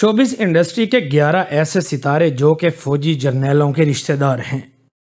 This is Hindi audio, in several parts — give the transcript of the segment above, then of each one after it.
शोबिस इंडस्ट्री के 11 ऐसे सितारे जो के फौजी जर्नैलों के रिश्तेदार हैं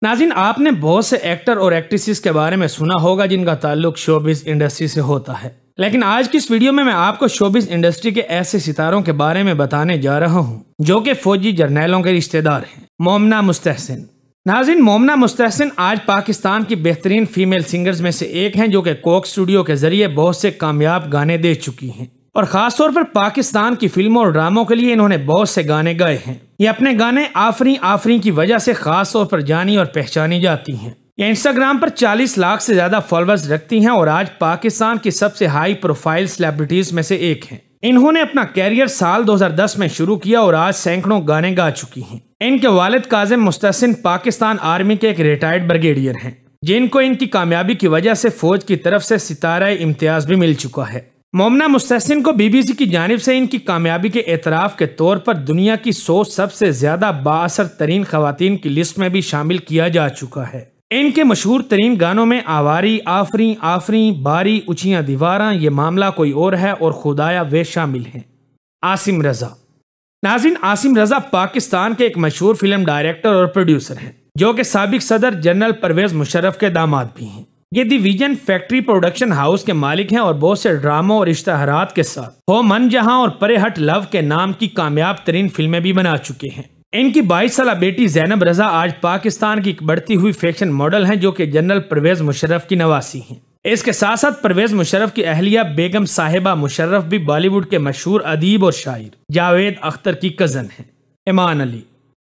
नाजिन आपने बहुत से एक्टर और एक्ट्रेसेस के बारे में सुना होगा जिनका ताल्लुक शोबिस इंडस्ट्री से होता है लेकिन आज की इस वीडियो में मैं आपको शोबिस इंडस्ट्री के ऐसे सितारों के बारे में बताने जा रहा हूँ जो कि फौजी जर्नैलों के रिश्तेदार हैं मोमना मुस्तहसिन नाजिन मोमना मुस्तहसिन आज पाकिस्तान की बेहतरीन फीमेल सिंगर्स में से एक हैं जो कि कोक स्टूडियो के जरिए बहुत से कामयाब गाने दे चुकी हैं और खासतौर पर पाकिस्तान की फिल्मों और ड्रामों के लिए इन्होंने बहुत से गाने गाए हैं ये अपने गाने आफरी आफरी की वजह से खास तौर पर जानी और पहचानी जाती हैं ये इंस्टाग्राम पर 40 लाख से ज़्यादा फॉलोअर्स रखती हैं और आज पाकिस्तान की सबसे हाई प्रोफाइल सेलिब्रिटीज़ में से एक हैं इन्होंने अपना कैरियर साल 2010 में शुरू किया और आज सैकड़ों गाने गा चुकी हैं इनके वालिद काजिम मुस्तसिन पाकिस्तान आर्मी के एक रिटायर्ड ब्रिगेडियर हैं जिनको इनकी कामयाबी की वजह से फौज की तरफ से सितारा इम्तियाज भी मिल चुका है मोमना मुस्तसिन को बीबीसी की जानब से इनकी कामयाबी के एतराफ़ के तौर पर दुनिया की सौ सबसे ज़्यादा बासर तरीन खातन की लिस्ट में भी शामिल किया जा चुका है इनके मशहूर तरीन गानों में आवारी आफरी आफरी बारी ऊँचियाँ दीवारा ये मामला कोई और है और खुदाया वे शामिल हैं आसिम रज़ा नाजिन आसिम रज़ा पाकिस्तान के एक मशहूर फिल्म डायरेक्टर और प्रोड्यूसर हैं जो कि सबक सदर जनरल परवेज़ मुशर्रफ के दामाद भी हैं ये दिवीजन फैक्ट्री प्रोडक्शन हाउस के मालिक हैं और बहुत से ड्रामों और इश्तहारात के साथ हो मन जहां और परे हट लव के नाम की कामयाब तरीन फिल्में भी बना चुके हैं इनकी बाईस साल बेटी जैनब रजा आज पाकिस्तान की एक बढ़ती हुई फैशन मॉडल हैं जो कि जनरल परवेज मुशर्रफ की नवासी हैं इसके साथ साथ परवेज मुशर्रफ की अहलिया बेगम साहिबा मुशर्रफ भी बॉलीवुड के मशहूर अदीब और शायर जावेद अख्तर की कज़न है ईमान अली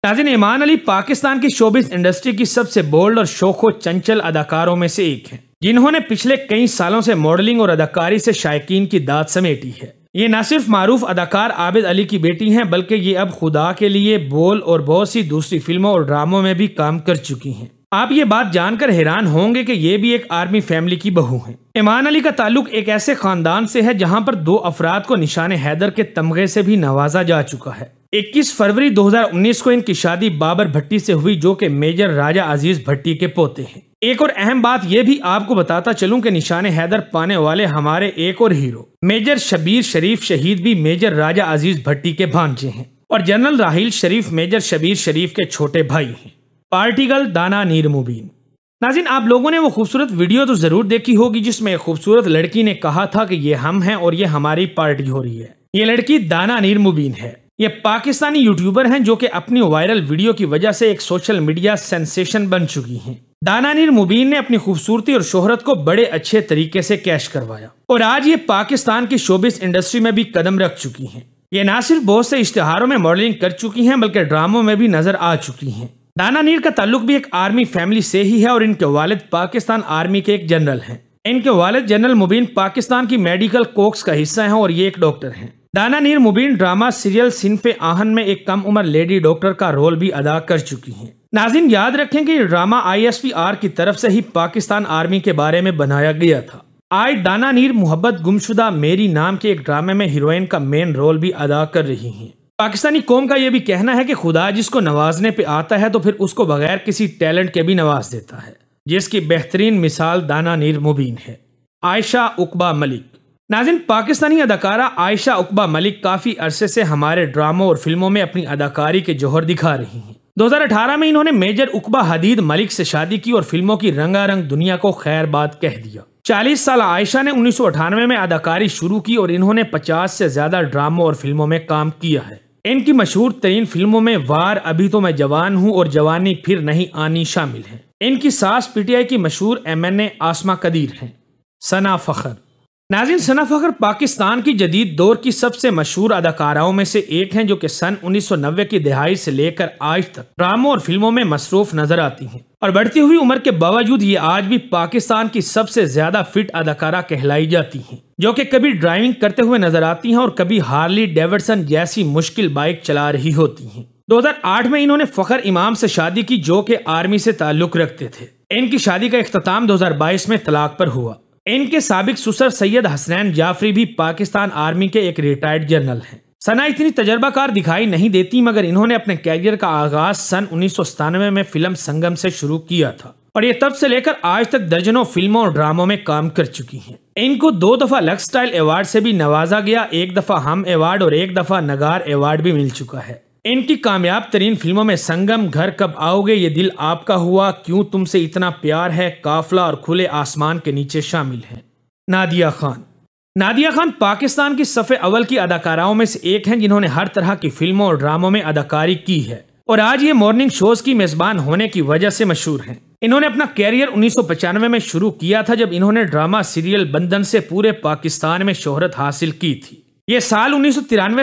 नाजिन ईमान अली पाकिस्तान की शोबिस इंडस्ट्री की सबसे बोल्ड और शोखो चंचल अदाकारों में से एक हैं जिन्होंने पिछले कई सालों से मॉडलिंग और अदाकारी से शायकीन की दाद समेटी है ये न सिर्फ मारूफ अदाकार आबिद अली की बेटी हैं बल्कि ये अब खुदा के लिए बोल और बहुत सी दूसरी फिल्मों और ड्रामों में भी काम कर चुकी हैं आप ये बात जानकर हैरान होंगे कि ये भी एक आर्मी फैमिली की बहू हैं ईमान अली का ताल्लुक एक ऐसे खानदान से है जहाँ पर दो अफराद को निशान हैदर के तमगे से भी नवाजा जा चुका है 21 फरवरी 2019 को इनकी शादी बाबर भट्टी से हुई जो कि मेजर राजा अजीज भट्टी के पोते हैं एक और अहम बात यह भी आपको बताता चलूं कि निशान हैदर पाने वाले हमारे एक और हीरो मेजर शबीर शरीफ शहीद भी मेजर राजा अजीज भट्टी के भांजे हैं और जनरल राहिल शरीफ मेजर शबीर शरीफ के छोटे भाई हैं पार्टी दाना नीर मुबीन नाजिन आप लोगों ने वो खूबसूरत वीडियो तो ज़रूर देखी होगी जिसमें एक खूबसूरत लड़की ने कहा था कि ये हम हैं और ये हमारी पार्टी हो रही है ये लड़की दाना नीर मुबीन है ये पाकिस्तानी यूट्यूबर हैं जो कि अपनी वायरल वीडियो की वजह से एक सोशल मीडिया सेंसेशन बन चुकी हैं दानानीर मुबीन ने अपनी खूबसूरती और शोहरत को बड़े अच्छे तरीके से कैश करवाया और आज ये पाकिस्तान की शोबिस इंडस्ट्री में भी कदम रख चुकी हैं ये ना सिर्फ बहुत से इश्तेहारों में मॉडलिंग कर चुकी है बल्कि ड्रामों में भी नजर आ चुकी है दाना नीर का ताल्लुक भी एक आर्मी फैमिली से ही है और इनके वालिद पाकिस्तान आर्मी के एक जनरल है इनके वालिद जनरल मुबीन पाकिस्तान की मेडिकल कोक्स का हिस्सा है और ये एक डॉक्टर है दाना नीर मुबीन ड्रामा सीरियल सिंफ आहन में एक कम उम्र लेडी डॉक्टर का रोल भी अदा कर चुकी हैं नाजिन याद रखें कि ड्रामा आई की तरफ से ही पाकिस्तान आर्मी के बारे में बनाया गया था आज दाना नीर मोहब्बत गुमशुदा मेरी नाम के एक ड्रामे में हीरोइन का मेन रोल भी अदा कर रही हैं पाकिस्तानी कौम का यह भी कहना है कि खुदा जिसको नवाजने पे आता है तो फिर उसको बगैर किसी टैलेंट के भी नवाज देता है जिसकी बेहतरीन मिसाल दाना नीर मुबीन है आयशा उकबा मलिक नाजिन पाकिस्तानी अदाकारा आयशा उकबा मलिक काफ़ी अरसे से हमारे ड्रामों और फिल्मों में अपनी अदाकारी के जोहर दिखा रही हैं 2018 में इन्होंने मेजर उकबा हदीद मलिक से शादी की और फिल्मों की रंगारंग दुनिया को खैर बात कह दिया 40 साल आयशा ने उन्नीस में अदाकारी शुरू की और इन्होंने 50 से ज्यादा ड्रामों और फिल्मों में काम किया है इनकी मशहूर तरीन फिल्मों में वार अभी तो मैं जवान हूँ और जवानी फिर नहीं आनी शामिल है इनकी सास पीटीआई की मशहूर एम एन आसमा कदीर है सना फखर नाजिन सना फखर पाकिस्तान की जदीद दौर की सबसे मशहूर अदाकाराओं में से एक हैं जो कि सन 1990 की दिहाई से लेकर आज तक ड्रामों और फिल्मों में मसरूफ नजर आती हैं और बढ़ती हुई उम्र के बावजूद ये आज भी पाकिस्तान की सबसे ज्यादा फिट अदाकारा कहलाई जाती हैं जो कि कभी ड्राइविंग करते हुए नजर आती हैं और कभी हार्ली डेविडसन जैसी मुश्किल बाइक चला रही होती हैं आठ में इन्होंने फखर इमाम से शादी की जो कि आर्मी से ताल्लुक रखते थे इनकी शादी का अख्ताम बाईस में तलाक पर हुआ इनके सबक सुसर सैयद हसनैन जाफरी भी पाकिस्तान आर्मी के एक रिटायर्ड जनरल हैं सना इतनी तजर्बाकार दिखाई नहीं देती मगर इन्होंने अपने कैरियर का आगाज सन उन्नीस में फिल्म संगम से शुरू किया था और ये तब से लेकर आज तक दर्जनों फिल्मों और ड्रामों में काम कर चुकी हैं इनको दो दफा लक्स स्टाइल अवार्ड से भी नवाजा गया एक दफा हम अवार्ड और एक दफा नगार अवार्ड भी मिल चुका है इनकी कामयाब तरीन फिल्मों में संगम घर कब आओगे ये दिल आपका हुआ क्यों तुमसे इतना प्यार है काफला और खुले आसमान के नीचे शामिल हैं नादिया खान नादिया खान पाकिस्तान की सफ़े अवल की अदाकाराओं में से एक हैं जिन्होंने हर तरह की फिल्मों और ड्रामों में अदाकारी की है और आज ये मॉर्निंग शोज की मेज़बान होने की वजह से मशहूर हैं इन्होंने अपना कैरियर उन्नीस में शुरू किया था जब इन्होंने ड्रामा सीरियल बंधन से पूरे पाकिस्तान में शोहरत हासिल की थी ये साल उन्नीस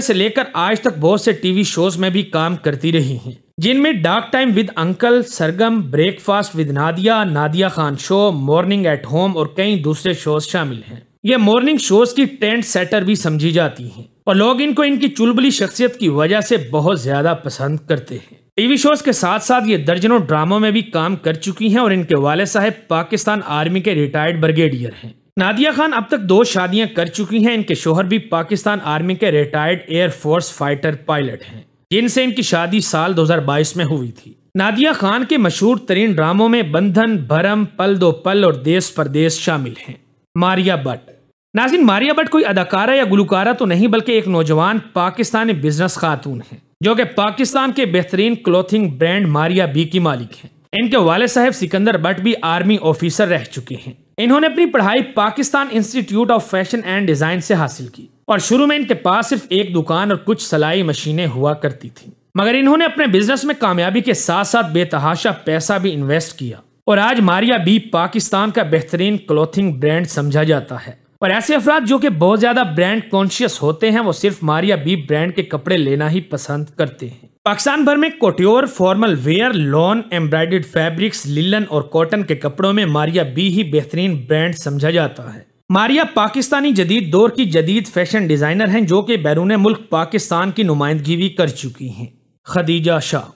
से लेकर आज तक बहुत से टीवी शोज में भी काम करती रही हैं जिनमें dark time with uncle Sargam breakfast with Nadia Nadia Khan show morning at home और कई दूसरे शोज शामिल हैं ये मॉर्निंग शोज की ट्रेंड सेटर भी समझी जाती हैं और लोग इनको इनकी चुलबुली शख्सियत की वजह से बहुत ज्यादा पसंद करते हैं टीवी शोज के साथ साथ ये दर्जनों ड्रामों में भी काम कर चुकी हैं और इनके वाले साहब पाकिस्तान आर्मी के रिटायर्ड ब्रिगेडियर हैं नादिया खान अब तक दो शादियां कर चुकी हैं इनके शोहर भी पाकिस्तान आर्मी के retired air force fighter pilot हैं जिनसे इनकी शादी साल 2022 में हुई थी नादिया खान के मशहूर तरीन ड्रामों में बंधन भरम पल दो पल और देश परदेश शामिल हैं मारिया भट्ट नाजिन मारिया भट्ट कोई अदाकारा या गुलकारा तो नहीं बल्कि एक नौजवान पाकिस्तानी बिजनेस खातून है जो कि पाकिस्तान के बेहतरीन क्लोथिंग ब्रांड मारिया बी की मालिक है इनके वाले साहब सिकंदर भट्ट भी आर्मी ऑफिसर रह चुके हैं इन्होंने अपनी पढ़ाई Pakistan institute of fashion and design से हासिल की और शुरू में इनके पास सिर्फ एक दुकान और कुछ सिलाई मशीनें हुआ करती थी मगर इन्होंने अपने बिजनेस में कामयाबी के साथ साथ बेतहाशा पैसा भी इन्वेस्ट किया और आज मारिया बी पाकिस्तान का बेहतरीन क्लोथिंग ब्रांड समझा जाता है और ऐसे अफराद जो कि बहुत ज्यादा ब्रांड कॉन्शियस होते हैं वो सिर्फ मारिया बी ब्रांड के कपड़े लेना ही पसंद करते हैं पाकिस्तान भर में couture formal wear lawn embroidered fabrics linen और कॉटन के कपड़ों में मारिया बी ही बेहतरीन ब्रांड समझा जाता है मारिया पाकिस्तानी जदीद दौर की जदीद फैशन डिज़ाइनर हैं जो कि बैरून मुल्क पाकिस्तान की नुमाइंदगी भी कर चुकी हैं खदीजा शाह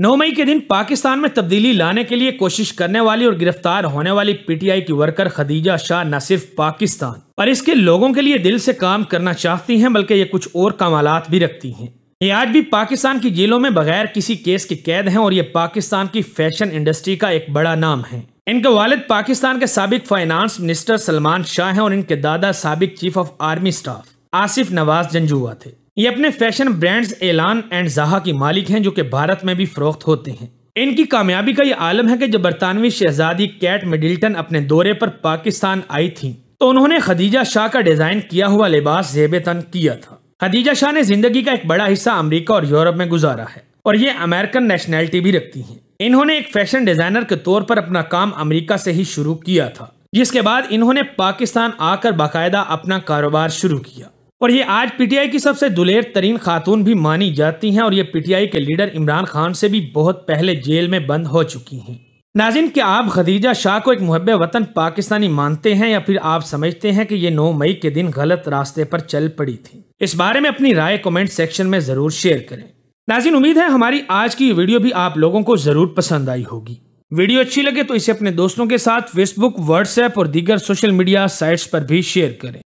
नौ मई के दिन पाकिस्तान में तब्दीली लाने के लिए कोशिश करने वाली और गिरफ्तार होने वाली पीटीआई की वर्कर खदीजा शाह न सिर्फ पाकिस्तान पर इसके लोगों के लिए दिल से काम करना चाहती हैं बल्कि ये कुछ और कमालत भी रखती हैं ये आज भी पाकिस्तान की जेलों में बगैर किसी केस के कैद हैं और ये पाकिस्तान की फैशन इंडस्ट्री का एक बड़ा नाम है इनके वालिद पाकिस्तान के सबक फाइनेंस मिनिस्टर सलमान शाह हैं और इनके दादा सबक chief of army staff Asif Nawaz Janjua थे ये अपने फैशन ब्रांड्स एलान एंड जहा की मालिक हैं जो कि भारत में भी फरोख्त होते हैं इनकी कामयाबी का ये आलम है कि जब बरतानवी शहजादी कैट मिडिल्टन अपने दौरे पर पाकिस्तान आई थी तो उन्होंने खदीजा शाह का डिजाइन किया हुआ लिबास जेब तन किया था खदीजा शाह ने जिंदगी का एक बड़ा हिस्सा अमेरिका और यूरोप में गुजारा है और ये अमेरिकन नेशनैलिटी भी रखती हैं। इन्होंने एक फैशन डिजाइनर के तौर पर अपना काम अमेरिका से ही शुरू किया था जिसके बाद इन्होंने पाकिस्तान आकर बाकायदा अपना कारोबार शुरू किया और ये आज पीटीआई की सबसे दुलेर तरीन खातून भी मानी जाती हैं और ये पीटीआई के लीडर इमरान खान से भी बहुत पहले जेल में बंद हो चुकी हैं नाजिन क्या आप खदीजा शाह को एक मुहब वतन पाकिस्तानी मानते हैं या फिर आप समझते हैं कि ये 9 मई के दिन गलत रास्ते पर चल पड़ी थी इस बारे में अपनी राय कमेंट सेक्शन में जरूर शेयर करें नाजिन उम्मीद है हमारी आज की वीडियो भी आप लोगों को जरूर पसंद आई होगी वीडियो अच्छी लगे तो इसे अपने दोस्तों के साथ फेसबुक व्हाट्सएप और दीगर सोशल मीडिया साइट्स पर भी शेयर करें